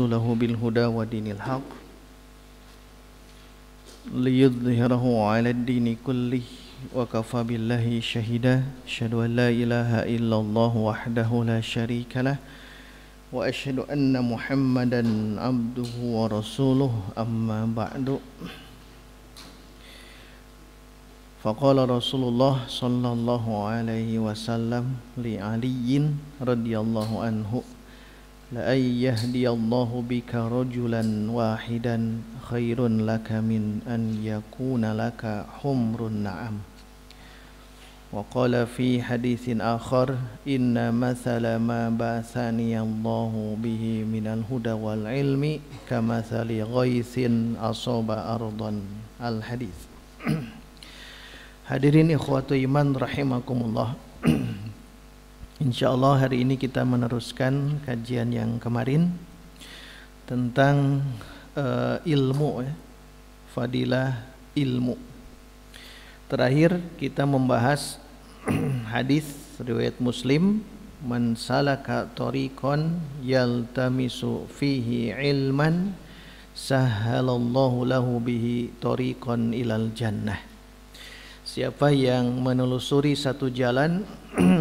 رسوله بالهدى ودين الحق ليظهره على الدين كله وكفى بالله شهيدا أشهد أن لا إله إلا الله وحده لا شريك له وأشهد أن محمدا عبده ورسوله أما بعد فقال رسول الله صلى الله عليه وسلم لعلي رضي الله عنه لأن يهدي الله بك رجلا واحدا خير لك من أن يكون لك حمر النعم وقال في حديث آخر إن مثل ما بعثني الله به من الهدى والعلم كمثل غيث أصاب أرضا الحديث Hadirin ikhwatu iman rahimakumullah Insya Allah hari ini kita meneruskan kajian yang kemarin tentang uh, ilmu, ya. fadilah ilmu. Terakhir kita membahas hadis riwayat Muslim man salaka tariqan yaltamisu fihi ilman sahalallahu lahu bihi tariqan ilal jannah. Siapa yang menelusuri satu jalan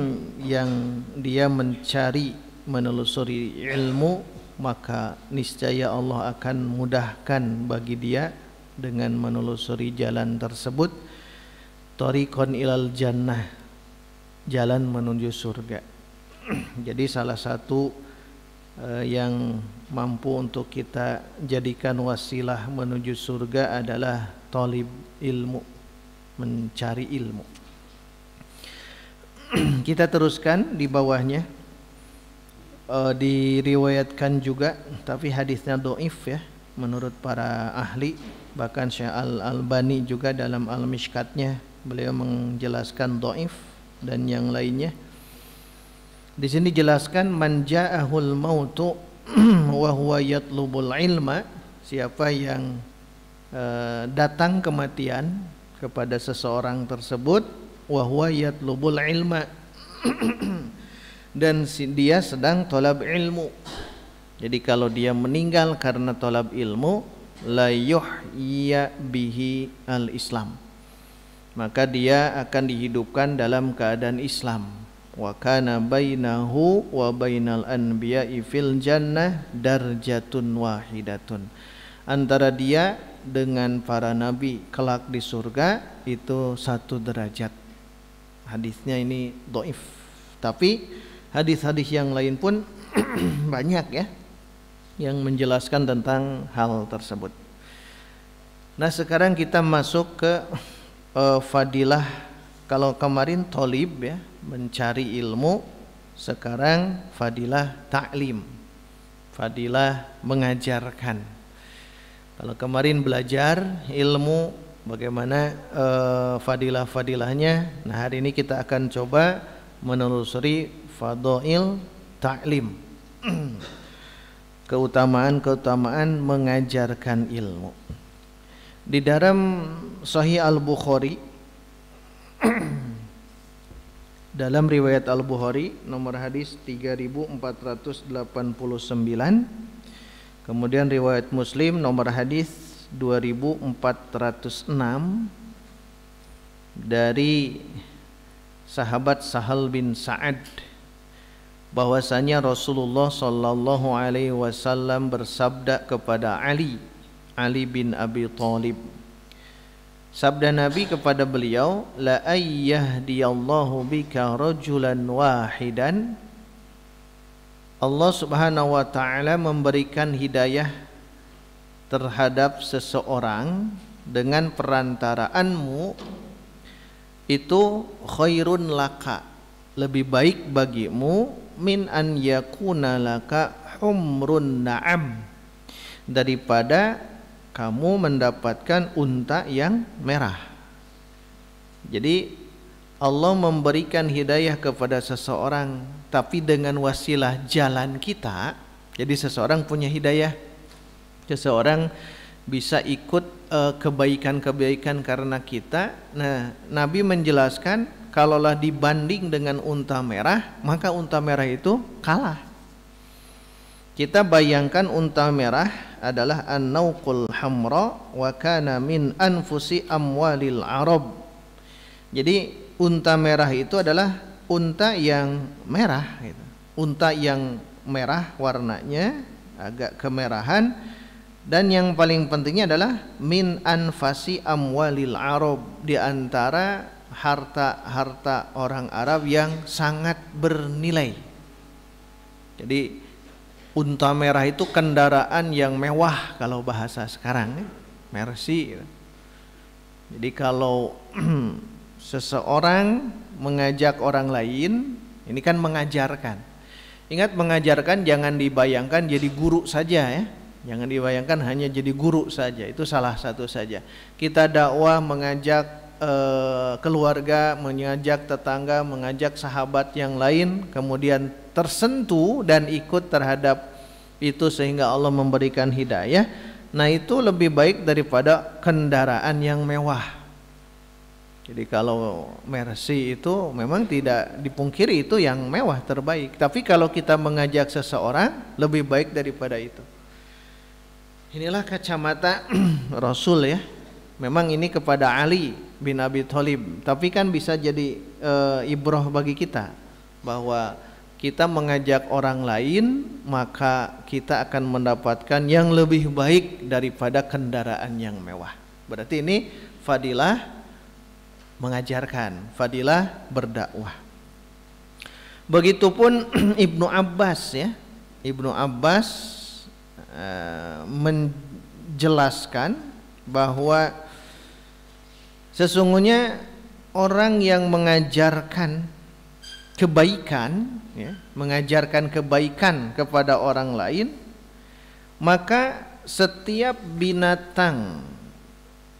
yang dia mencari menelusuri ilmu maka niscaya Allah akan mudahkan bagi dia dengan menelusuri jalan tersebut Torikon ilal jannah jalan menuju surga jadi salah satu eh, yang mampu untuk kita jadikan wasilah menuju surga adalah tolib ilmu mencari ilmu kita teruskan di bawahnya uh, diriwayatkan juga tapi hadisnya doif ya menurut para ahli bahkan Syekh Al Albani juga dalam Al Mishkatnya beliau menjelaskan doif dan yang lainnya di sini dijelaskan manjaahul mautu wa huwa yatlubul ilma siapa yang uh, datang kematian kepada seseorang tersebut wa huwa yatlubul ilma dan dia sedang tolab ilmu jadi kalau dia meninggal karena tolab ilmu la yuhya bihi al islam maka dia akan dihidupkan dalam keadaan Islam wa kana bainahu wa bainal anbiya'i fil jannah darjatun wahidatun antara dia dengan para nabi kelak di surga itu satu derajat hadisnya ini doif tapi hadis-hadis yang lain pun banyak ya yang menjelaskan tentang hal tersebut nah sekarang kita masuk ke uh, fadilah kalau kemarin tolib ya mencari ilmu sekarang fadilah taklim fadilah mengajarkan kalau kemarin belajar ilmu bagaimana eh, fadilah-fadilahnya. Nah, hari ini kita akan coba menelusuri fadail ta'lim. Keutamaan-keutamaan mengajarkan ilmu. Di dalam Sahih Al-Bukhari dalam riwayat Al-Bukhari nomor hadis 3489 kemudian riwayat Muslim nomor hadis 2406 dari sahabat Sahal bin Sa'ad bahwasanya Rasulullah sallallahu alaihi wasallam bersabda kepada Ali Ali bin Abi Thalib Sabda Nabi kepada beliau la ayyahdiyallahu bika rajulan wahidan Allah Subhanahu wa taala memberikan hidayah terhadap seseorang dengan perantaraanmu itu khairun laka lebih baik bagimu min an yakuna laka humrun na'am daripada kamu mendapatkan unta yang merah jadi Allah memberikan hidayah kepada seseorang tapi dengan wasilah jalan kita jadi seseorang punya hidayah seseorang bisa ikut eh, kebaikan-kebaikan karena kita. Nah, Nabi menjelaskan kalaulah dibanding dengan unta merah, maka unta merah itu kalah. Kita bayangkan unta merah adalah an-nauqul hamra wa kana min anfusi amwalil arab. Jadi unta merah itu adalah unta yang merah gitu. Unta yang merah warnanya agak kemerahan dan yang paling pentingnya adalah min anfasi amwalil arab di antara harta-harta orang Arab yang sangat bernilai. Jadi unta merah itu kendaraan yang mewah kalau bahasa sekarang, ya. Mercy. Ya. Jadi kalau seseorang mengajak orang lain, ini kan mengajarkan. Ingat mengajarkan jangan dibayangkan jadi guru saja ya Jangan dibayangkan hanya jadi guru saja, itu salah satu saja. Kita dakwah mengajak eh, keluarga, mengajak tetangga, mengajak sahabat yang lain, kemudian tersentuh dan ikut terhadap itu sehingga Allah memberikan hidayah. Nah, itu lebih baik daripada kendaraan yang mewah. Jadi kalau mercy itu memang tidak dipungkiri itu yang mewah terbaik. Tapi kalau kita mengajak seseorang lebih baik daripada itu. Inilah kacamata Rasul ya. Memang ini kepada Ali bin Abi Thalib, tapi kan bisa jadi e, ibroh bagi kita bahwa kita mengajak orang lain, maka kita akan mendapatkan yang lebih baik daripada kendaraan yang mewah. Berarti ini fadilah mengajarkan, fadilah berdakwah. Begitupun Ibnu Abbas ya. Ibnu Abbas Eh, menjelaskan bahwa sesungguhnya orang yang mengajarkan kebaikan, ya, mengajarkan kebaikan kepada orang lain, maka setiap binatang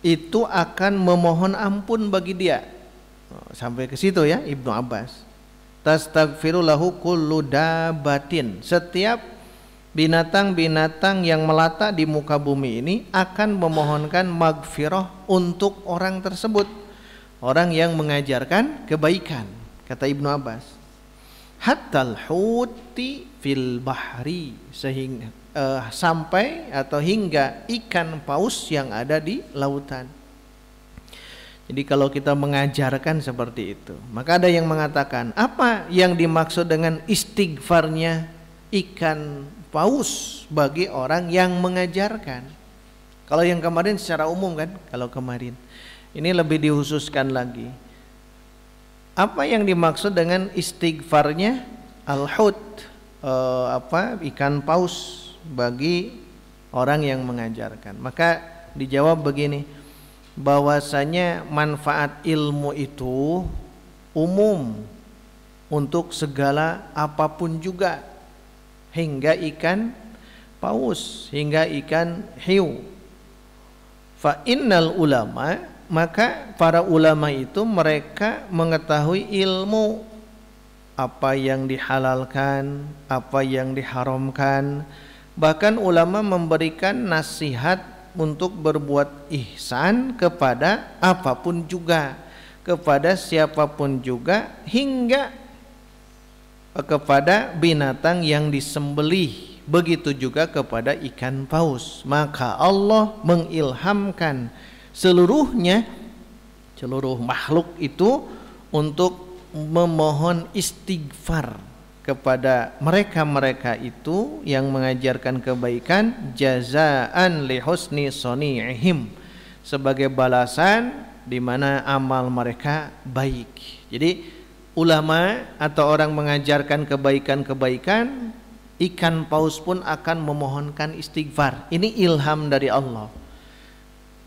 itu akan memohon ampun bagi dia. Oh, sampai ke situ ya Ibnu Abbas. Tastagfirullahu Setiap binatang-binatang yang melata di muka bumi ini akan memohonkan magfirah untuk orang tersebut. Orang yang mengajarkan kebaikan, kata Ibnu Abbas. Hatal huti fil bahri sehingga uh, sampai atau hingga ikan paus yang ada di lautan. Jadi kalau kita mengajarkan seperti itu, maka ada yang mengatakan, apa yang dimaksud dengan istighfarnya ikan paus bagi orang yang mengajarkan. Kalau yang kemarin secara umum kan, kalau kemarin. Ini lebih dihususkan lagi. Apa yang dimaksud dengan istighfarnya al hud e, eh, apa ikan paus bagi orang yang mengajarkan. Maka dijawab begini, bahwasanya manfaat ilmu itu umum untuk segala apapun juga hingga ikan paus, hingga ikan hiu. Fa innal ulama, maka para ulama itu mereka mengetahui ilmu apa yang dihalalkan, apa yang diharamkan. Bahkan ulama memberikan nasihat untuk berbuat ihsan kepada apapun juga, kepada siapapun juga hingga kepada binatang yang disembelih begitu juga kepada ikan paus maka Allah mengilhamkan seluruhnya seluruh makhluk itu untuk memohon istighfar kepada mereka-mereka itu yang mengajarkan kebaikan jazaan husni soni'ihim sebagai balasan di mana amal mereka baik. Jadi ulama atau orang mengajarkan kebaikan-kebaikan, ikan paus pun akan memohonkan istighfar. Ini ilham dari Allah.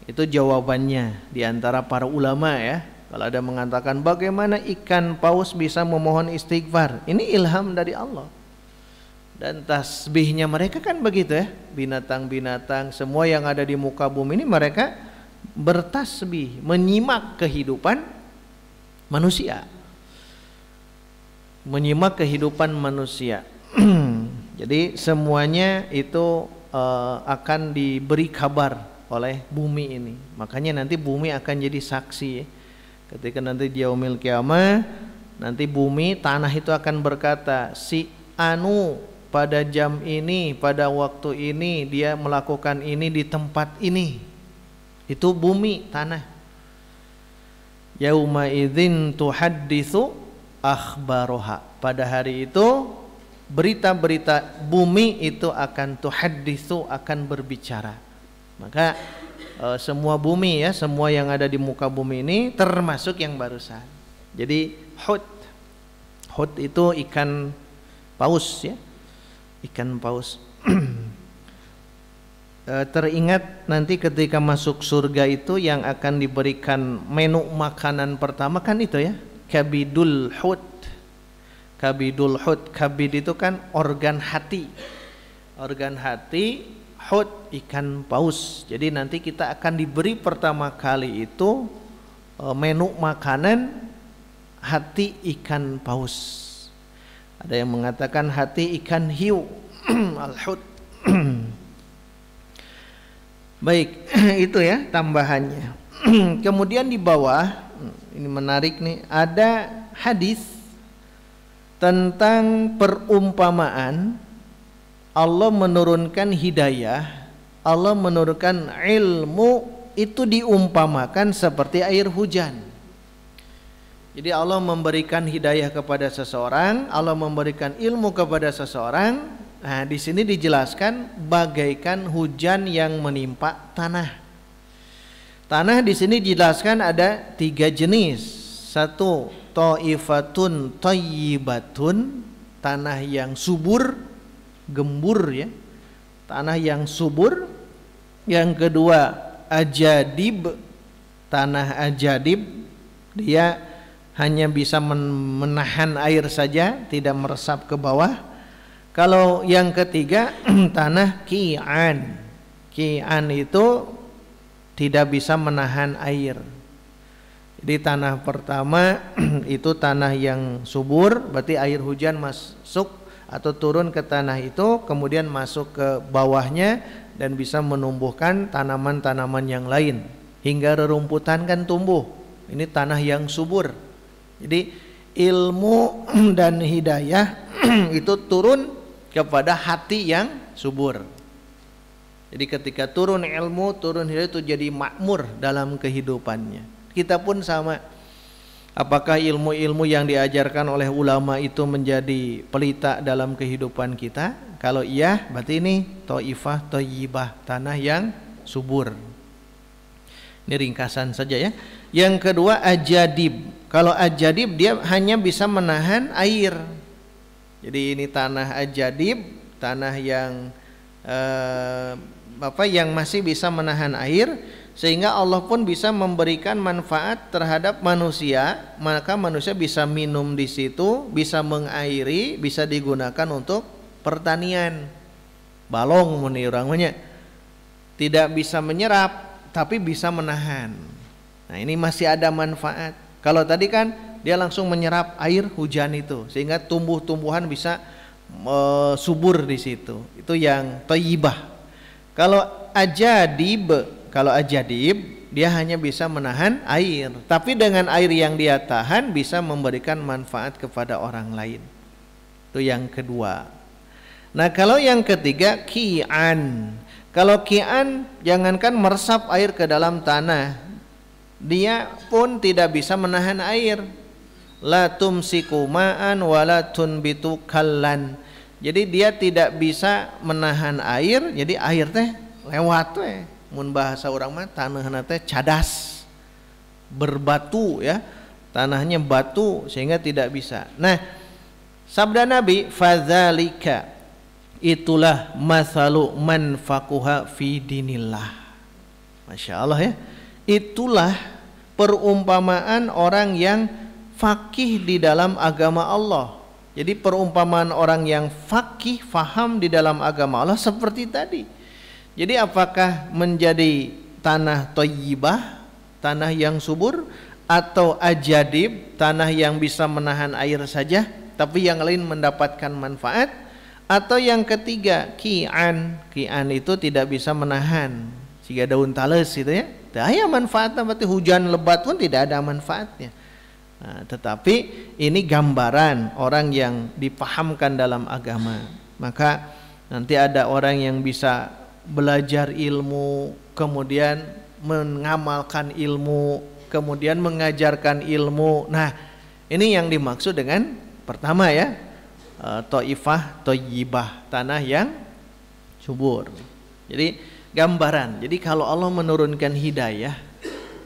Itu jawabannya diantara para ulama ya. Kalau ada mengatakan bagaimana ikan paus bisa memohon istighfar, ini ilham dari Allah. Dan tasbihnya mereka kan begitu ya, binatang-binatang semua yang ada di muka bumi ini mereka bertasbih, menyimak kehidupan manusia menyimak kehidupan manusia. Jadi semuanya itu uh, akan diberi kabar oleh bumi ini. Makanya nanti bumi akan jadi saksi. Ya. Ketika nanti dia umil kiamah, nanti bumi tanah itu akan berkata, si Anu pada jam ini, pada waktu ini dia melakukan ini di tempat ini. Itu bumi tanah. Yauma idzin tuhadditsu akhbaroha. Pada hari itu berita-berita bumi itu akan tuhadisu akan berbicara. Maka e, semua bumi ya, semua yang ada di muka bumi ini termasuk yang barusan. Jadi hut hut itu ikan paus ya. Ikan paus. e, teringat nanti ketika masuk surga itu yang akan diberikan menu makanan pertama kan itu ya kabidul hud kabidul hud kabid itu kan organ hati organ hati hud ikan paus jadi nanti kita akan diberi pertama kali itu e, menu makanan hati ikan paus ada yang mengatakan hati ikan hiu al hud baik itu ya tambahannya kemudian di bawah ini menarik nih, ada hadis tentang perumpamaan Allah menurunkan hidayah, Allah menurunkan ilmu itu diumpamakan seperti air hujan. Jadi Allah memberikan hidayah kepada seseorang, Allah memberikan ilmu kepada seseorang. Nah, di sini dijelaskan bagaikan hujan yang menimpa tanah. Tanah di sini dijelaskan ada tiga jenis. Satu, toifatun toyibatun, tanah yang subur, gembur ya. Tanah yang subur. Yang kedua, ajadib, tanah ajadib. Dia hanya bisa menahan air saja, tidak meresap ke bawah. Kalau yang ketiga tanah kian. Kian itu tidak bisa menahan air. Jadi tanah pertama itu tanah yang subur, berarti air hujan masuk atau turun ke tanah itu, kemudian masuk ke bawahnya dan bisa menumbuhkan tanaman-tanaman yang lain. Hingga rerumputan kan tumbuh. Ini tanah yang subur. Jadi ilmu dan hidayah itu turun kepada hati yang subur. Jadi ketika turun ilmu, turun hidayah itu jadi makmur dalam kehidupannya. Kita pun sama. Apakah ilmu-ilmu yang diajarkan oleh ulama itu menjadi pelita dalam kehidupan kita? Kalau iya, berarti ini to'ifah, to'yibah, tanah yang subur. Ini ringkasan saja ya. Yang kedua, ajadib. Kalau ajadib, dia hanya bisa menahan air. Jadi ini tanah ajadib, tanah yang... Eh, apa yang masih bisa menahan air sehingga Allah pun bisa memberikan manfaat terhadap manusia maka manusia bisa minum di situ bisa mengairi bisa digunakan untuk pertanian balong menirangnya tidak bisa menyerap tapi bisa menahan nah ini masih ada manfaat kalau tadi kan dia langsung menyerap air hujan itu sehingga tumbuh-tumbuhan bisa e, subur di situ. Itu yang toyibah kalau ajadib, kalau ajadib dia hanya bisa menahan air, tapi dengan air yang dia tahan bisa memberikan manfaat kepada orang lain. Itu yang kedua. Nah, kalau yang ketiga kian. Kalau kian jangankan meresap air ke dalam tanah, dia pun tidak bisa menahan air. La tumsiku ma'an wala tunbitu kallan jadi dia tidak bisa menahan air jadi air teh lewat teh mun bahasa orang mah tanahna teh cadas berbatu ya tanahnya batu sehingga tidak bisa nah sabda nabi fadzalika itulah masalu man fakuha fi dinillah Masya Allah ya itulah perumpamaan orang yang fakih di dalam agama Allah jadi perumpamaan orang yang fakih faham di dalam agama Allah seperti tadi. Jadi apakah menjadi tanah toyibah, tanah yang subur, atau ajadib, tanah yang bisa menahan air saja, tapi yang lain mendapatkan manfaat, atau yang ketiga kian, kian itu tidak bisa menahan, sehingga daun talas itu ya, tidak ada manfaatnya berarti hujan lebat pun tidak ada manfaatnya. Nah, tetapi ini gambaran orang yang dipahamkan dalam agama. Maka nanti ada orang yang bisa belajar ilmu, kemudian mengamalkan ilmu, kemudian mengajarkan ilmu. Nah, ini yang dimaksud dengan pertama ya, eh, toifah toyibah, tanah yang subur. Jadi gambaran. Jadi kalau Allah menurunkan hidayah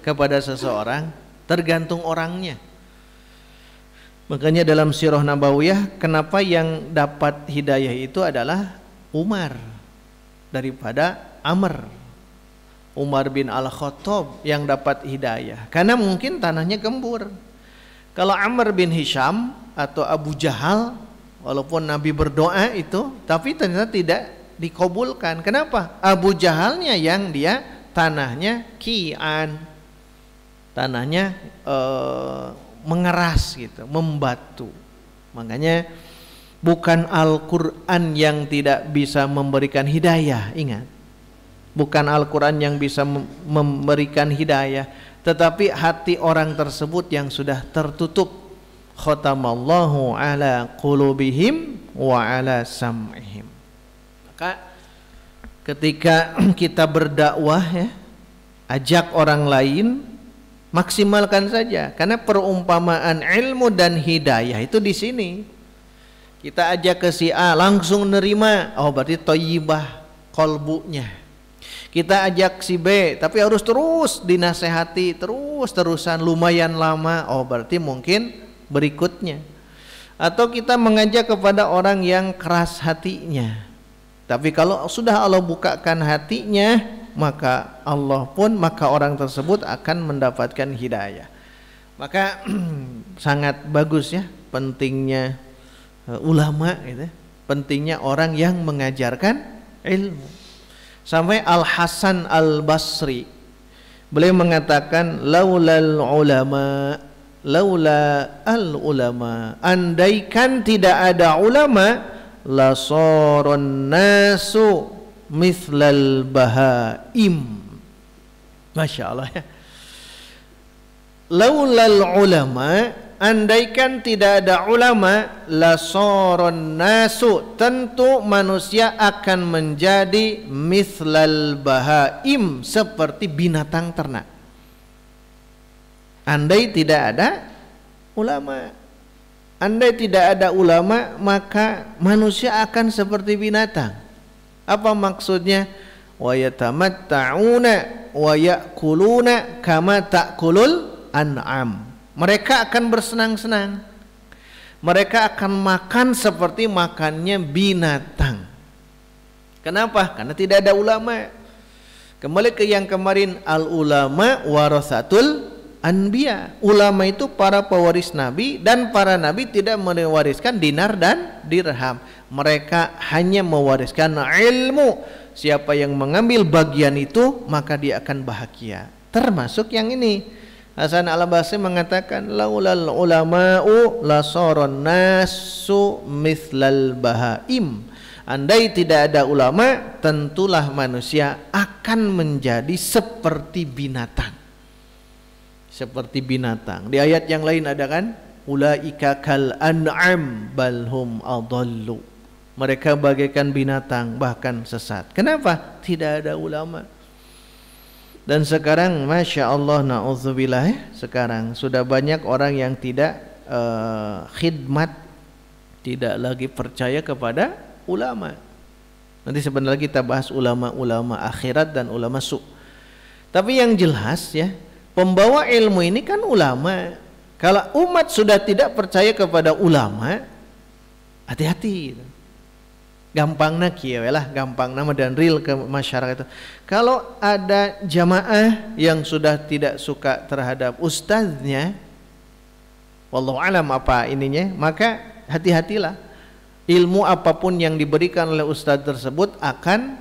kepada seseorang tergantung orangnya Makanya dalam sirah Nabawiyah kenapa yang dapat hidayah itu adalah Umar daripada Amr. Umar bin Al-Khattab yang dapat hidayah karena mungkin tanahnya gembur. Kalau Amr bin Hisham atau Abu Jahal walaupun Nabi berdoa itu tapi ternyata tidak dikabulkan. Kenapa? Abu Jahalnya yang dia tanahnya Kian. Tanahnya eh, mengeras gitu, membatu. Makanya bukan Al-Qur'an yang tidak bisa memberikan hidayah, ingat. Bukan Al-Qur'an yang bisa memberikan hidayah, tetapi hati orang tersebut yang sudah tertutup. Khatamallahu ala qulubihim wa ala sam'ihim. Maka ketika kita berdakwah ya, ajak orang lain Maksimalkan saja karena perumpamaan ilmu dan hidayah itu di sini. Kita ajak ke si A langsung nerima. Oh berarti toyibah kolbunya. Kita ajak si B tapi harus terus dinasehati terus-terusan lumayan lama. Oh berarti mungkin berikutnya. Atau kita mengajak kepada orang yang keras hatinya. Tapi kalau sudah Allah bukakan hatinya, maka Allah pun maka orang tersebut akan mendapatkan hidayah. Maka sangat bagus ya pentingnya eh, ulama gitu, ya, pentingnya orang yang mengajarkan ilmu. Sampai Al Hasan Al Basri beliau mengatakan laulal ulama laula al ulama andaikan tidak ada ulama lasoron nasu mislal bahaim Masya Allah ya Laulal ulama Andaikan tidak ada ulama Lasoron nasu Tentu manusia akan menjadi Mislal bahaim Seperti binatang ternak Andai tidak ada ulama Andai tidak ada ulama Maka manusia akan seperti binatang apa maksudnya? Wa yatamatta'una wa ya'kuluna kama ta'kulul an'am. Mereka akan bersenang-senang. Mereka akan makan seperti makannya binatang. Kenapa? Karena tidak ada ulama. Kembali ke yang kemarin al ulama warasatul anbiya. Ulama itu para pewaris nabi dan para nabi tidak mewariskan dinar dan dirham mereka hanya mewariskan ilmu siapa yang mengambil bagian itu maka dia akan bahagia termasuk yang ini Hasan al Basri mengatakan laulal ulama'u lasoron nasu mislal bahaim andai tidak ada ulama tentulah manusia akan menjadi seperti binatang seperti binatang di ayat yang lain ada kan ulaika kal an'am balhum adallu mereka bagaikan binatang, bahkan sesat. Kenapa? Tidak ada ulama. Dan sekarang, masya Allah, naudzubillah, eh. sekarang sudah banyak orang yang tidak uh, khidmat, tidak lagi percaya kepada ulama. Nanti sebenarnya kita bahas ulama-ulama akhirat dan ulama su. Tapi yang jelas ya, pembawa ilmu ini kan ulama. Kalau umat sudah tidak percaya kepada ulama, hati-hati gampang nak ya, lah gampang nama dan real ke masyarakat itu kalau ada jamaah yang sudah tidak suka terhadap ustaznya wallahu alam apa ininya maka hati-hatilah ilmu apapun yang diberikan oleh ustaz tersebut akan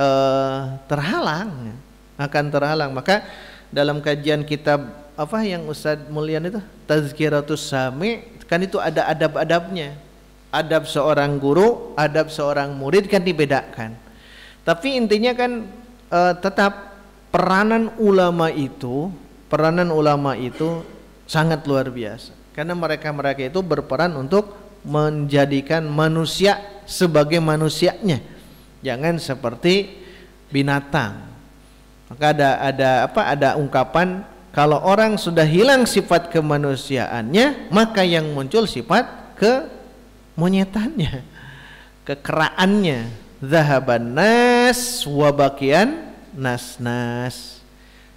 uh, terhalang akan terhalang maka dalam kajian kitab apa yang Ustaz mulian itu Tazkiratus Sami kan itu ada adab-adabnya adab seorang guru, adab seorang murid kan dibedakan. Tapi intinya kan e, tetap peranan ulama itu, peranan ulama itu sangat luar biasa. Karena mereka-mereka itu berperan untuk menjadikan manusia sebagai manusianya. Jangan seperti binatang. Maka ada ada apa? Ada ungkapan kalau orang sudah hilang sifat kemanusiaannya, maka yang muncul sifat ke monyetannya, kekeraannya. Zahaban nas wabakian nas nas.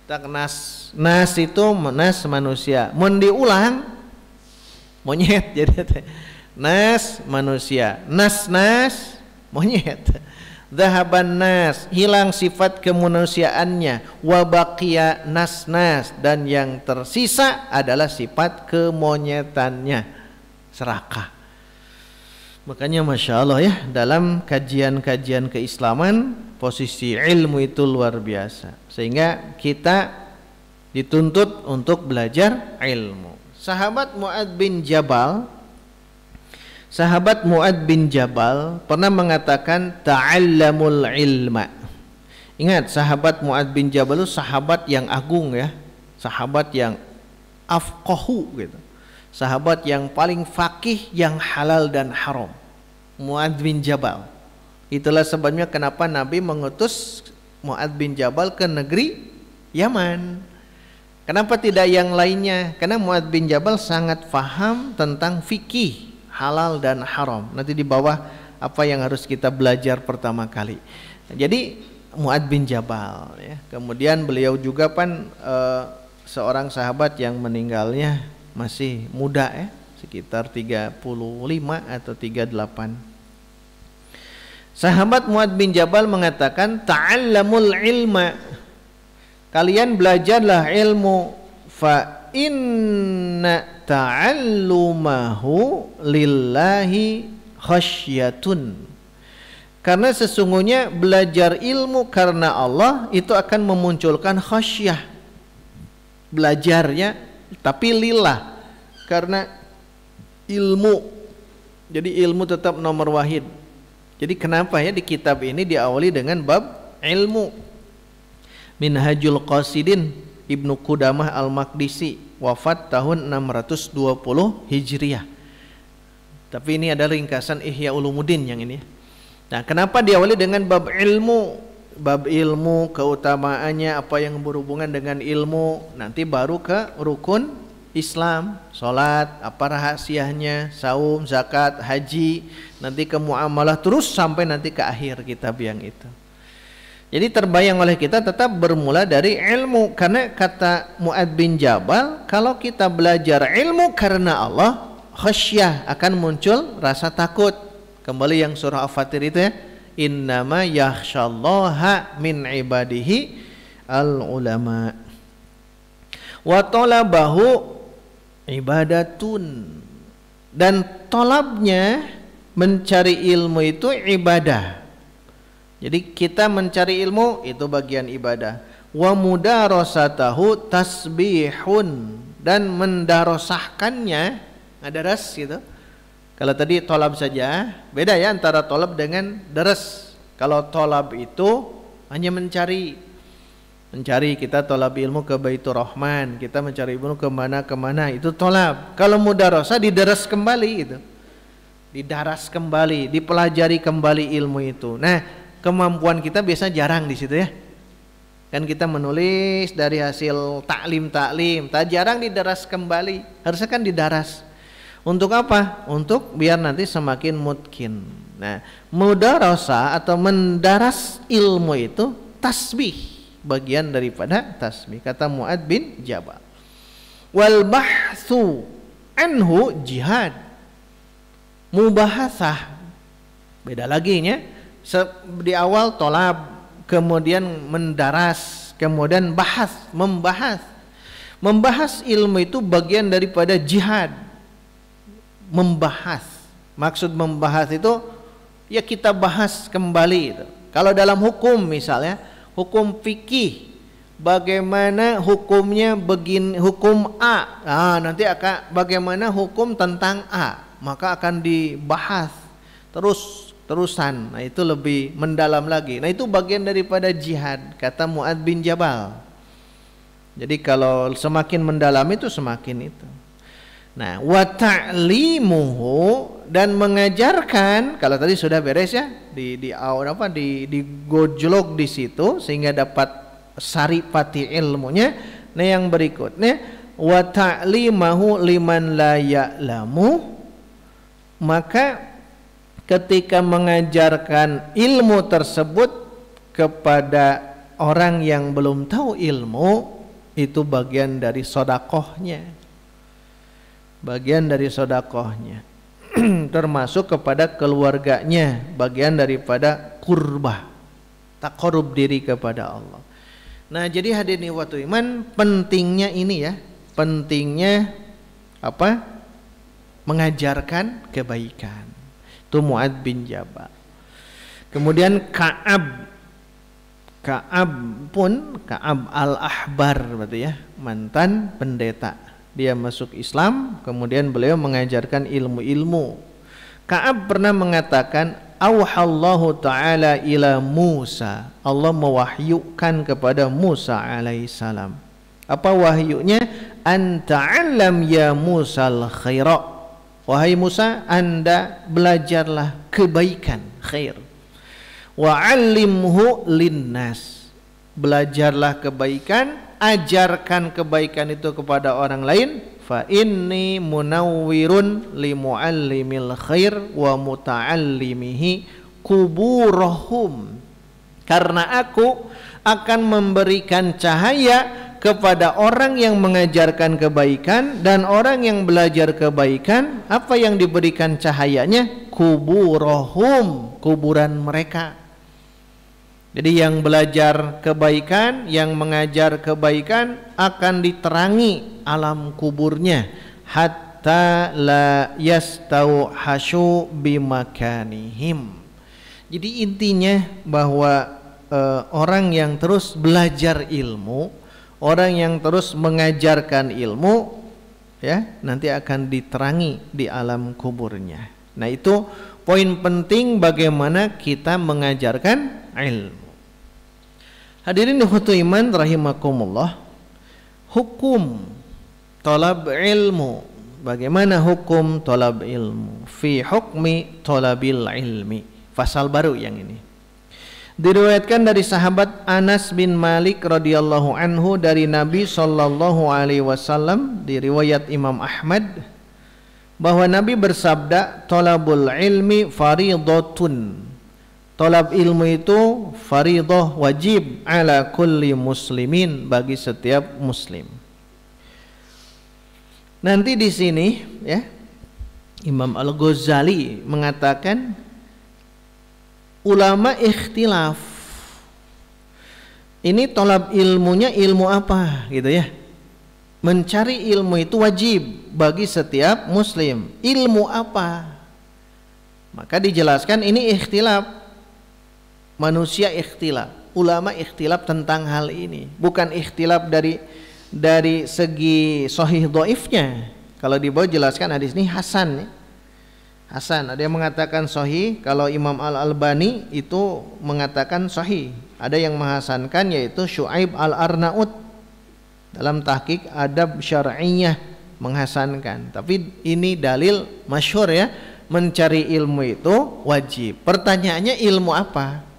Tak nas nas itu nas manusia. Mun diulang monyet jadi nas manusia. Nas nas monyet. Zahaban nas hilang sifat kemanusiaannya wabakia nas nas dan yang tersisa adalah sifat kemonyetannya serakah Makanya Masya Allah ya dalam kajian-kajian keislaman posisi ilmu itu luar biasa. Sehingga kita dituntut untuk belajar ilmu. Sahabat Mu'ad bin Jabal Sahabat Mu'ad bin Jabal pernah mengatakan ta'allamul ilma. Ingat sahabat Mu'ad bin Jabal itu sahabat yang agung ya. Sahabat yang afqahu gitu. Sahabat yang paling fakih yang halal dan haram. Muad bin Jabal. Itulah sebabnya kenapa Nabi mengutus Muad bin Jabal ke negeri Yaman. Kenapa tidak yang lainnya? Karena Muad bin Jabal sangat faham tentang fikih halal dan haram. Nanti di bawah apa yang harus kita belajar pertama kali. Jadi Muad bin Jabal ya. Kemudian beliau juga pan e, eh, seorang sahabat yang meninggalnya masih muda ya, sekitar 35 atau 38 Sahabat Muad bin Jabal mengatakan ta'allamul ilma kalian belajarlah ilmu fa inna ta'allumahu lillahi khasyatun karena sesungguhnya belajar ilmu karena Allah itu akan memunculkan khasyah belajarnya tapi lillah karena ilmu jadi ilmu tetap nomor wahid jadi kenapa ya di kitab ini diawali dengan bab ilmu. Minhajul Qasidin Ibnu Qudamah Al-Maqdisi wafat tahun 620 Hijriah. Tapi ini ada ringkasan Ihya Ulumuddin yang ini. Ya. Nah, kenapa diawali dengan bab ilmu? Bab ilmu keutamaannya apa yang berhubungan dengan ilmu, nanti baru ke rukun Islam, sholat, apa rahasianya, saum, zakat, haji, nanti ke muamalah terus sampai nanti ke akhir kitab yang itu. Jadi terbayang oleh kita tetap bermula dari ilmu karena kata Muad bin Jabal kalau kita belajar ilmu karena Allah khasyah akan muncul rasa takut. Kembali yang surah Al-Fatir itu ya. Innama yakhshallaha min ibadihi al ulama wa talabahu ibadatun dan tolabnya mencari ilmu itu ibadah jadi kita mencari ilmu itu bagian ibadah wa mudarosatahu tasbihun dan mendarosahkannya ada ras gitu kalau tadi tolab saja beda ya antara tolab dengan deres kalau tolab itu hanya mencari mencari kita tolab ilmu ke Baitur Rahman kita mencari ilmu kemana kemana itu tolab kalau mudarosa didaras kembali itu didaras kembali dipelajari kembali ilmu itu nah kemampuan kita biasa jarang di situ ya kan kita menulis dari hasil taklim taklim tak jarang didaras kembali harusnya kan didaras untuk apa untuk biar nanti semakin mungkin nah mudarosa atau mendaras ilmu itu tasbih bagian daripada tasmi kata Muad bin Jabal wal bahsu anhu jihad mubahasah beda lagi nya di awal tolab kemudian mendaras kemudian bahas membahas membahas ilmu itu bagian daripada jihad membahas maksud membahas itu ya kita bahas kembali itu. kalau dalam hukum misalnya hukum fikih bagaimana hukumnya begin hukum A. Nah, nanti akan bagaimana hukum tentang A, maka akan dibahas terus terusan. Nah, itu lebih mendalam lagi. Nah, itu bagian daripada jihad kata Muad bin Jabal. Jadi kalau semakin mendalam itu semakin itu. Nah, wa ta'limuhu dan mengajarkan kalau tadi sudah beres ya di di apa di digojlok di situ sehingga dapat saripati ilmunya. Nah yang berikutnya wa ta'limahu liman la ya'lamu maka ketika mengajarkan ilmu tersebut kepada orang yang belum tahu ilmu itu bagian dari sodakohnya bagian dari sodakohnya termasuk kepada keluarganya bagian daripada kurba tak korup diri kepada Allah nah jadi hadirin waktu iman pentingnya ini ya pentingnya apa mengajarkan kebaikan itu Mu'ad bin Jabal kemudian Ka'ab Kaab pun Kaab al-Ahbar berarti ya mantan pendeta dia masuk Islam, kemudian beliau mengajarkan ilmu-ilmu. Ka'ab pernah mengatakan, "Auhallahu taala ila Musa." Allah mewahyukan kepada Musa alaihissalam. Apa wahyunya? "Anta'allam ya Musa al-khaira." Wahai Musa, Anda belajarlah kebaikan, khair. Wa'allimhu linnas. Belajarlah kebaikan ajarkan kebaikan itu kepada orang lain fa inni munawwirun li muallimil khair wa muta'allimihi kuburahum karena aku akan memberikan cahaya kepada orang yang mengajarkan kebaikan dan orang yang belajar kebaikan apa yang diberikan cahayanya kuburohum kuburan mereka jadi yang belajar kebaikan, yang mengajar kebaikan akan diterangi alam kuburnya hatta la yastau hasyu bimakanihim. Jadi intinya bahwa e, orang yang terus belajar ilmu, orang yang terus mengajarkan ilmu ya, nanti akan diterangi di alam kuburnya. Nah, itu poin penting bagaimana kita mengajarkan ilmu. Hadirin ikhwatu iman rahimakumullah. Hukum tolab ilmu. Bagaimana hukum tolab ilmu? Fi hukmi talabil ilmi. Fasal baru yang ini. Diriwayatkan dari sahabat Anas bin Malik radhiyallahu anhu dari Nabi sallallahu alaihi wasallam di riwayat Imam Ahmad bahwa Nabi bersabda talabul ilmi faridatun Tolab ilmu itu faridah wajib ala kulli muslimin bagi setiap muslim. Nanti di sini ya Imam Al-Ghazali mengatakan ulama ikhtilaf. Ini tolab ilmunya ilmu apa gitu ya? Mencari ilmu itu wajib bagi setiap muslim. Ilmu apa? Maka dijelaskan ini ikhtilaf manusia ikhtilaf ulama ikhtilaf tentang hal ini bukan ikhtilaf dari dari segi sohih doifnya kalau di bawah jelaskan hadis ini Hasan Hasan ada yang mengatakan sohih kalau Imam Al Albani itu mengatakan sohih ada yang menghasankan yaitu Shu'aib Al Arnaud dalam tahqiq adab syar'iyah menghasankan tapi ini dalil masyhur ya mencari ilmu itu wajib pertanyaannya ilmu apa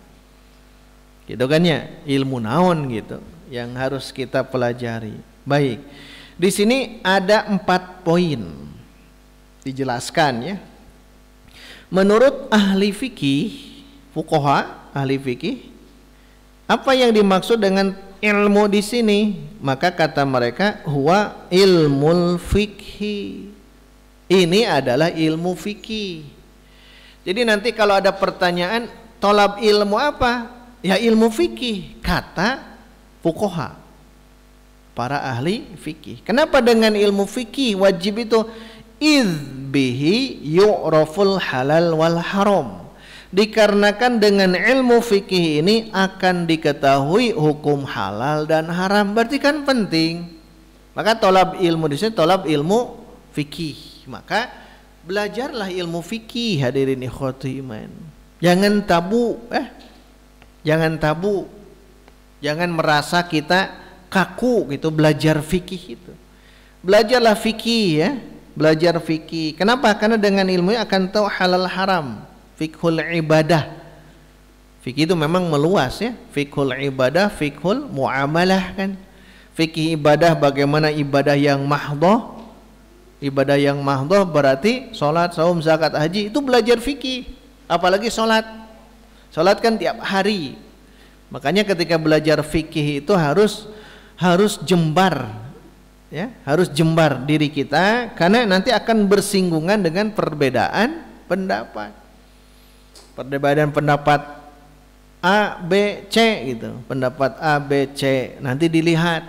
Gitu kan ya, ilmu naon gitu yang harus kita pelajari. Baik. Di sini ada empat poin dijelaskan ya. Menurut ahli fikih, fukoha ahli fikih, apa yang dimaksud dengan ilmu di sini? Maka kata mereka huwa ilmu fikhi. Ini adalah ilmu fikih. Jadi nanti kalau ada pertanyaan, tolab ilmu apa? ya ilmu fikih kata fukoha para ahli fikih kenapa dengan ilmu fikih wajib itu bihi yu'raful halal wal haram dikarenakan dengan ilmu fikih ini akan diketahui hukum halal dan haram. Berarti kan penting. Maka tolab ilmu di sini tolab ilmu fikih. Maka belajarlah ilmu fikih hadirin ikhwati iman. Jangan tabu eh Jangan tabu, jangan merasa kita kaku gitu belajar fikih itu. Belajarlah fikih ya, belajar fikih. Kenapa? Karena dengan ilmu akan tahu halal haram, fikhul ibadah. Fikih itu memang meluas ya, fikhul ibadah, fikhul muamalah kan. Fikih ibadah bagaimana ibadah yang mahdoh Ibadah yang mahdoh berarti sholat, saum, zakat, haji Itu belajar fikih Apalagi sholat Sholat kan tiap hari. Makanya ketika belajar fikih itu harus harus jembar ya, harus jembar diri kita karena nanti akan bersinggungan dengan perbedaan pendapat. Perbedaan pendapat A, B, C gitu. Pendapat A, B, C. Nanti dilihat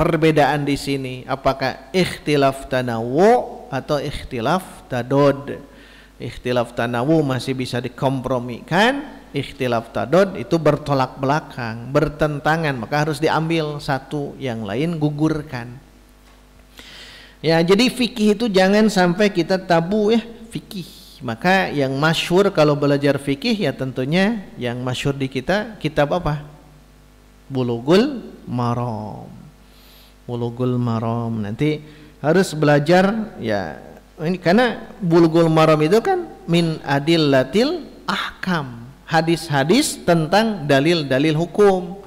perbedaan di sini apakah ikhtilaf tanawu atau ikhtilaf tadod. Ikhtilaf tanawu masih bisa dikompromikan, ikhtilaf tadod itu bertolak belakang, bertentangan, maka harus diambil satu yang lain gugurkan. Ya, jadi fikih itu jangan sampai kita tabu ya fikih. Maka yang masyhur kalau belajar fikih ya tentunya yang masyhur di kita kitab apa? Bulugul Maram. Bulugul Maram. Nanti harus belajar ya ini karena Bulugul Maram itu kan min adillatil ahkam hadis-hadis tentang dalil-dalil hukum.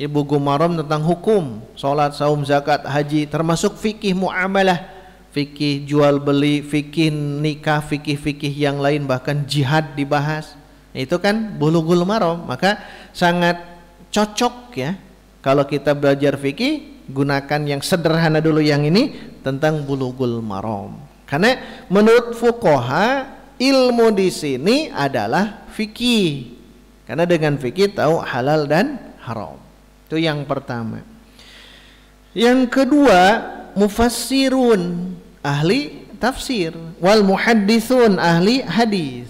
Ibu maram tentang hukum, sholat, saum, zakat, haji, termasuk fikih muamalah, fikih jual beli, fikih nikah, fikih-fikih yang lain bahkan jihad dibahas. Itu kan bulughul maram, maka sangat cocok ya kalau kita belajar fikih gunakan yang sederhana dulu yang ini tentang bulughul maram. Karena menurut fuqaha ilmu di sini adalah fikih. Karena dengan fikih tahu halal dan haram. Itu yang pertama. Yang kedua, mufassirun ahli tafsir wal muhaddisun ahli hadis.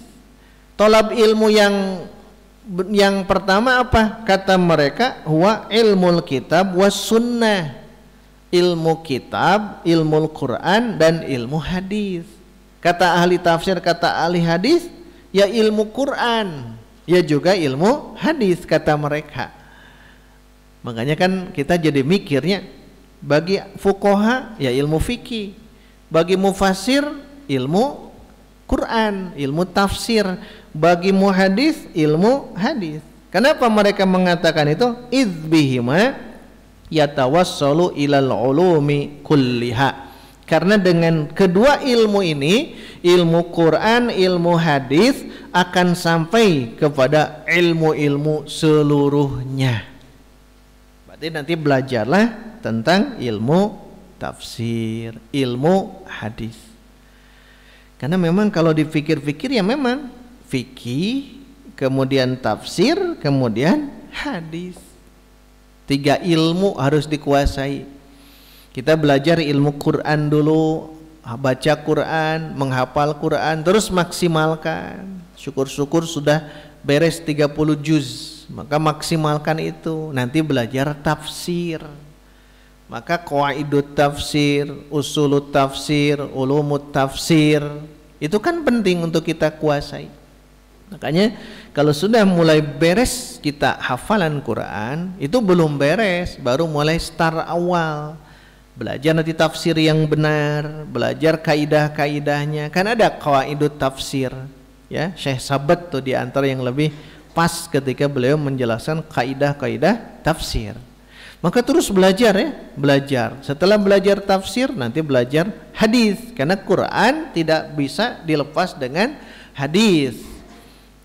Tolab ilmu yang yang pertama apa? Kata mereka huwa ilmul kitab was sunnah. Ilmu kitab, ilmu Quran dan ilmu hadis. Kata ahli tafsir, kata ahli hadis, ya ilmu Quran, ya juga ilmu hadis kata mereka. Makanya kan kita jadi mikirnya bagi fukoha ya ilmu fikih, bagi mufasir ilmu Quran, ilmu tafsir, bagi muhadis ilmu hadis. Kenapa mereka mengatakan itu? Idbihima yatawassalu ilal ulumi kulliha karena dengan kedua ilmu ini, ilmu Quran, ilmu hadis akan sampai kepada ilmu-ilmu seluruhnya. Berarti nanti belajarlah tentang ilmu tafsir, ilmu hadis. Karena memang kalau dipikir-pikir ya memang fikih, kemudian tafsir, kemudian hadis. Tiga ilmu harus dikuasai kita belajar ilmu Quran dulu, baca Quran, menghafal Quran, terus maksimalkan. Syukur-syukur sudah beres 30 juz, maka maksimalkan itu. Nanti belajar tafsir. Maka kuaidut tafsir, usulut tafsir, ulumut tafsir, itu kan penting untuk kita kuasai. Makanya kalau sudah mulai beres kita hafalan Quran, itu belum beres, baru mulai start awal belajar nanti tafsir yang benar, belajar kaidah-kaidahnya. Kan ada kaidah tafsir, ya. Syekh Sabat tuh di antara yang lebih pas ketika beliau menjelaskan kaidah-kaidah tafsir. Maka terus belajar ya, belajar. Setelah belajar tafsir, nanti belajar hadis karena Quran tidak bisa dilepas dengan hadis.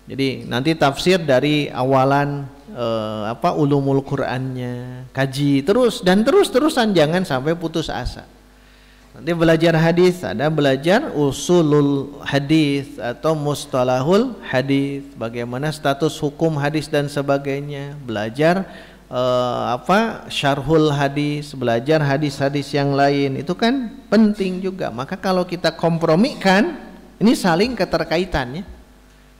Jadi nanti tafsir dari awalan uh, apa ulumul Qur'annya, kaji terus dan terus-terusan jangan sampai putus asa. Nanti belajar hadis, ada belajar usulul hadis atau mustalahul hadis, bagaimana status hukum hadis dan sebagainya. Belajar uh, apa syarhul hadis, belajar hadis-hadis yang lain itu kan penting juga. Maka kalau kita kompromikan, ini saling keterkaitannya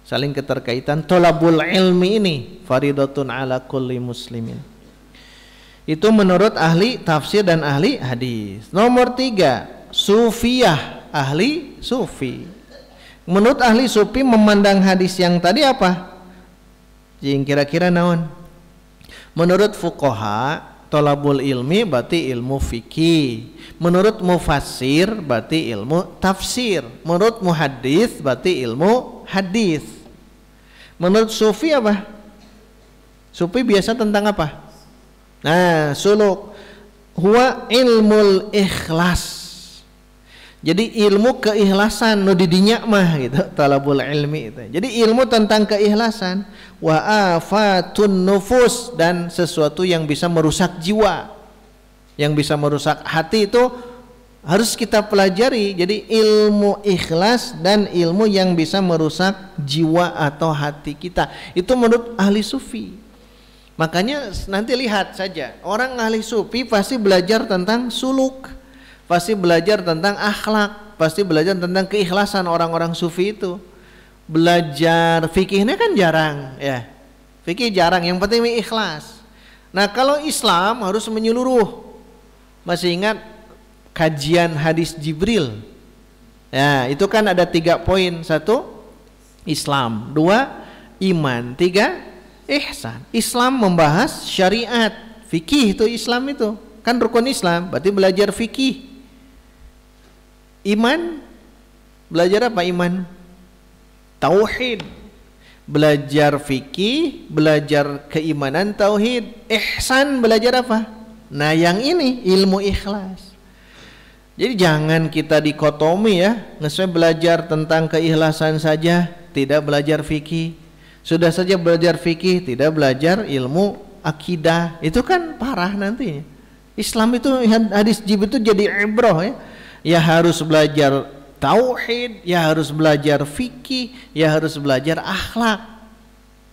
saling keterkaitan tolabul ilmi ini faridatun ala kulli muslimin itu menurut ahli tafsir dan ahli hadis nomor tiga sufiyah ahli sufi menurut ahli sufi memandang hadis yang tadi apa jing kira-kira naon menurut fukoha tolabul ilmi berarti ilmu fikih menurut mufasir berarti ilmu tafsir menurut muhadis berarti ilmu hadis Menurut sufi apa? Sufi biasa tentang apa? Nah, suluk huwa ilmul ikhlas. Jadi ilmu keikhlasan nu didinya mah gitu, talabul ilmi itu. Jadi ilmu tentang keikhlasan wa afatun nufus dan sesuatu yang bisa merusak jiwa. Yang bisa merusak hati itu harus kita pelajari jadi ilmu ikhlas dan ilmu yang bisa merusak jiwa atau hati kita itu menurut ahli sufi makanya nanti lihat saja orang ahli sufi pasti belajar tentang suluk pasti belajar tentang akhlak pasti belajar tentang keikhlasan orang-orang sufi itu belajar fikihnya kan jarang ya fikih jarang yang penting ikhlas nah kalau Islam harus menyeluruh masih ingat kajian hadis Jibril. Ya, itu kan ada tiga poin. Satu, Islam. Dua, iman. Tiga, ihsan. Islam membahas syariat. Fikih itu Islam itu. Kan rukun Islam, berarti belajar fikih. Iman, belajar apa iman? Tauhid. Belajar fikih, belajar keimanan tauhid. Ihsan belajar apa? Nah, yang ini ilmu ikhlas. Jadi jangan kita dikotomi ya, ngeswe belajar tentang keikhlasan saja, tidak belajar fikih. Sudah saja belajar fikih, tidak belajar ilmu akidah. Itu kan parah nanti. Islam itu hadis jib itu jadi ibroh ya. Ya harus belajar tauhid, ya harus belajar fikih, ya harus belajar akhlak.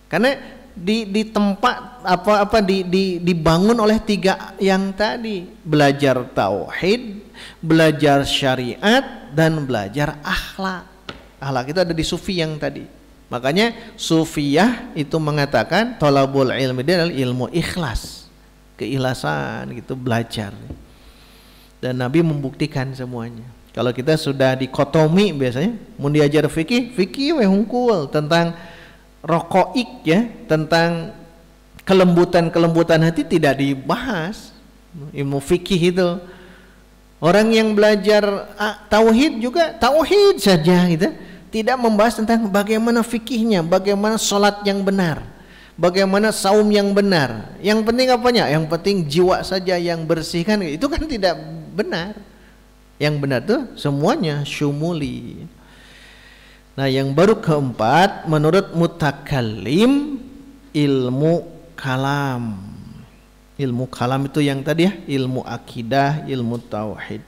Karena di di tempat apa apa di, di dibangun oleh tiga yang tadi belajar tauhid belajar syariat dan belajar akhlak akhlak itu ada di sufi yang tadi makanya sufiyah itu mengatakan tolabul ilmi dia adalah ilmu ikhlas keikhlasan gitu belajar dan Nabi membuktikan semuanya kalau kita sudah dikotomi biasanya mau diajar fikih fikih wehungkul tentang rokoik ya tentang kelembutan-kelembutan hati tidak dibahas ilmu fikih itu orang yang belajar ah, tauhid juga tauhid saja gitu tidak membahas tentang bagaimana fikihnya bagaimana sholat yang benar bagaimana saum yang benar yang penting apanya yang penting jiwa saja yang bersihkan itu kan tidak benar yang benar tuh semuanya syumuli Nah, yang baru keempat menurut mutakalim ilmu kalam. Ilmu kalam itu yang tadi ya, ilmu akidah, ilmu tauhid.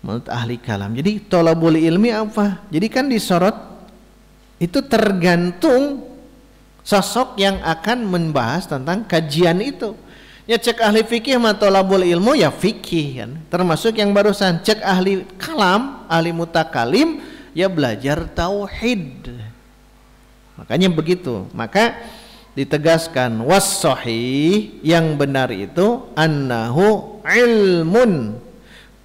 Menurut ahli kalam. Jadi tolabul ilmi apa? Jadi kan disorot itu tergantung sosok yang akan membahas tentang kajian itu. Ya cek ahli fikih sama tolabul ilmu ya fikih kan. Termasuk yang barusan cek ahli kalam, ahli mutakalim ya belajar tauhid. Makanya begitu. Maka ditegaskan wasohi yang benar itu annahu ilmun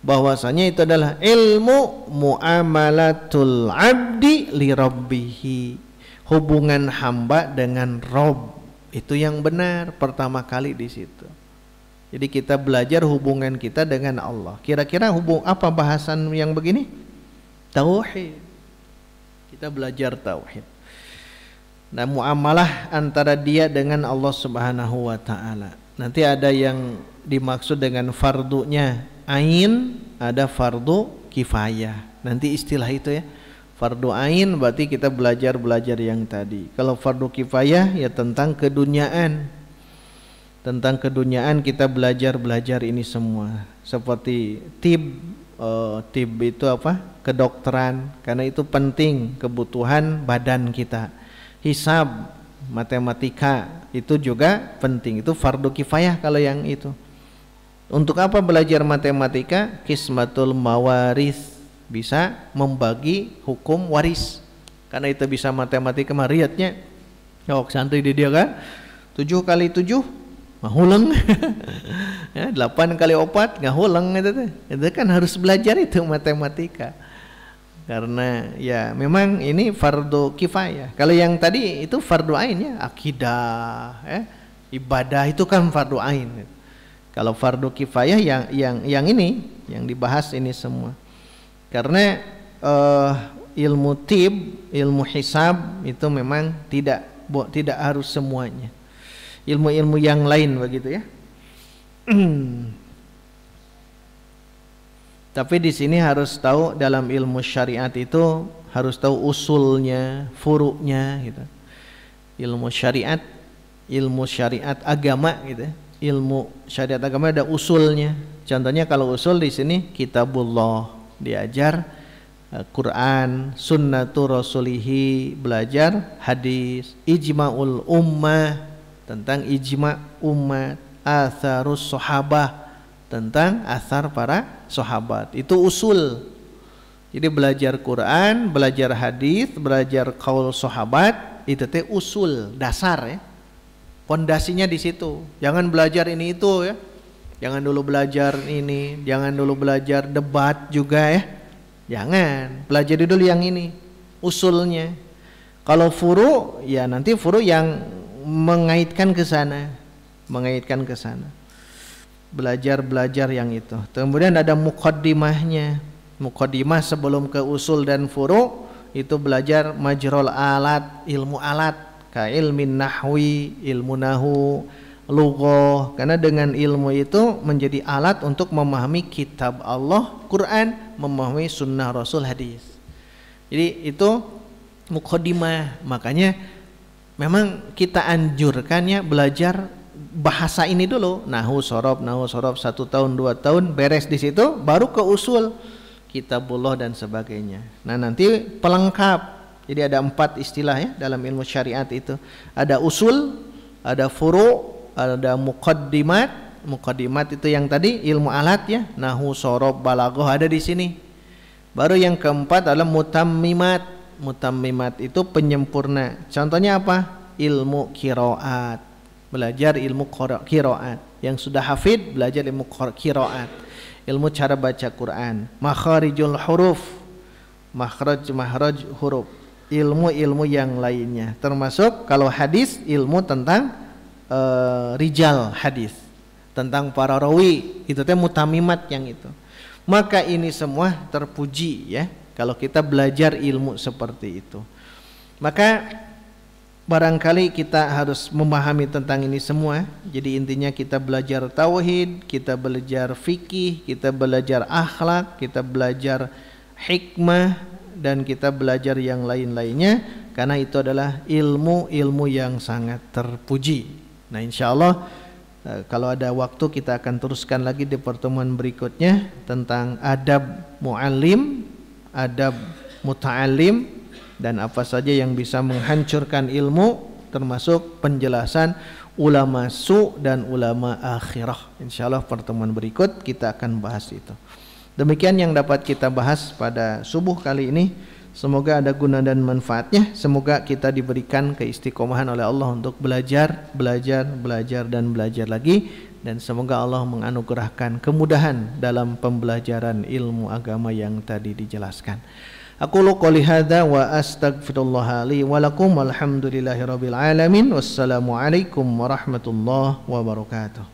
bahwasanya itu adalah ilmu muamalatul abdi li rabbihi hubungan hamba dengan rob itu yang benar pertama kali di situ jadi kita belajar hubungan kita dengan Allah kira-kira hubung apa bahasan yang begini tauhid kita belajar tauhid nah muamalah antara dia dengan Allah Subhanahu wa taala nanti ada yang dimaksud dengan fardunya ain ada fardu kifayah nanti istilah itu ya fardu ain berarti kita belajar belajar yang tadi kalau fardu kifayah ya tentang keduniaan tentang keduniaan kita belajar belajar ini semua seperti tib uh, eh, tib itu apa kedokteran karena itu penting kebutuhan badan kita hisab matematika itu juga penting itu fardu kifayah kalau yang itu untuk apa belajar matematika kismatul mawaris bisa membagi hukum waris karena itu bisa matematika mariatnya oh santai di dia kan 7 kali tujuh? Mahuleng, ya, 8 kali opat ngahulang itu teh. Itu kan harus belajar itu matematika. Karena ya memang ini fardu kifayah. Kalau yang tadi itu fardu ain ya, akidah ya. Ibadah itu kan fardu ain. Kalau fardu kifayah yang yang yang ini yang dibahas ini semua. Karena uh, ilmu tib, ilmu hisab itu memang tidak tidak harus semuanya ilmu-ilmu yang lain begitu ya. Tapi di sini harus tahu dalam ilmu syariat itu harus tahu usulnya, furuknya gitu. Ilmu syariat, ilmu syariat agama gitu. Ya. Ilmu syariat agama ada usulnya. Contohnya kalau usul di sini kitabullah diajar eh, Quran, sunnatu rasulihi belajar hadis, ijma'ul ummah tentang ijma umat, asarus sahabah tentang asar para sahabat. Itu usul. Jadi belajar Quran, belajar hadis, belajar kaul sahabat itu teh usul dasar ya. Pondasinya di situ. Jangan belajar ini itu ya. Jangan dulu belajar ini, jangan dulu belajar debat juga ya. Jangan, belajar dulu yang ini usulnya. Kalau furu ya nanti furu yang mengaitkan ke sana, mengaitkan ke sana. Belajar-belajar yang itu. Kemudian ada mukaddimahnya. Mukaddimah sebelum ke usul dan furu itu belajar majrol alat, ilmu alat, ka ilmin nahwi, ilmu nahu, lugo karena dengan ilmu itu menjadi alat untuk memahami kitab Allah Quran memahami sunnah Rasul hadis jadi itu Mukhodimah, makanya memang kita anjurkannya belajar bahasa ini dulu nahu sorob nahu sorob satu tahun dua tahun beres di situ baru ke usul kita kitabullah dan sebagainya nah nanti pelengkap jadi ada empat istilah ya dalam ilmu syariat itu ada usul ada furu ada mukaddimat mukadimat itu yang tadi ilmu alat ya nahu sorob balagoh ada di sini baru yang keempat adalah mutamimat mutammimat itu penyempurna. Contohnya apa? Ilmu kiroat. Belajar ilmu kiroat. Yang sudah hafid belajar ilmu kiroat. Ilmu cara baca Quran. Makharijul huruf. Makhraj makhraj huruf. Ilmu-ilmu yang lainnya. Termasuk kalau hadis ilmu tentang uh, rijal hadis. Tentang para rawi. Itu teh mutamimat yang itu. Maka ini semua terpuji ya kalau kita belajar ilmu seperti itu. Maka barangkali kita harus memahami tentang ini semua. Jadi intinya kita belajar tauhid, kita belajar fikih, kita belajar akhlak, kita belajar hikmah dan kita belajar yang lain-lainnya karena itu adalah ilmu-ilmu yang sangat terpuji. Nah, insya Allah eh, kalau ada waktu kita akan teruskan lagi di pertemuan berikutnya tentang adab muallim adab muta'alim dan apa saja yang bisa menghancurkan ilmu termasuk penjelasan ulama su dan ulama akhirah. Insyaallah pertemuan berikut kita akan bahas itu. Demikian yang dapat kita bahas pada subuh kali ini. Semoga ada guna dan manfaatnya. Semoga kita diberikan keistiqomahan oleh Allah untuk belajar, belajar, belajar dan belajar lagi dan semoga Allah menganugerahkan kemudahan dalam pembelajaran ilmu agama yang tadi dijelaskan. Aku luka lihada wa astagfirullah walakum alhamdulillahi rabbil alamin wassalamualaikum warahmatullahi wabarakatuh.